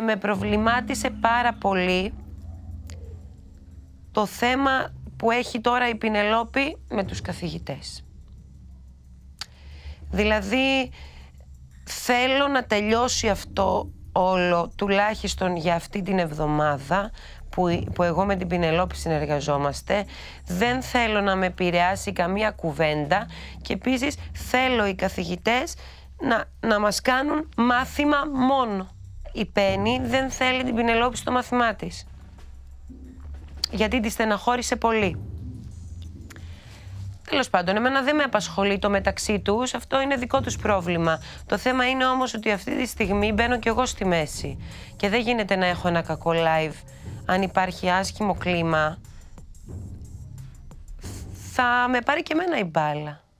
Με προβλημάτισε πάρα πολύ το θέμα που έχει τώρα η Πινελόπη με τους καθηγητές. Δηλαδή, θέλω να τελειώσει αυτό όλο, τουλάχιστον για αυτή την εβδομάδα που, που εγώ με την Πινελόπη συνεργαζόμαστε. Δεν θέλω να με επηρεάσει καμία κουβέντα και επίσης θέλω οι καθηγητές να, να μας κάνουν μάθημα μόνο η Πέννη δεν θέλει την Πινελόπη στο μαθημά της. Γιατί τη στεναχώρησε πολύ. Τέλος πάντων, εμένα δεν με απασχολεί το μεταξύ τους, αυτό είναι δικό τους πρόβλημα. Το θέμα είναι όμως ότι αυτή τη στιγμή μπαίνω κι εγώ στη μέση. Και δεν γίνεται να έχω ένα κακό live. Αν υπάρχει άσχημο κλίμα, θα με πάρει και εμένα η μπάλα.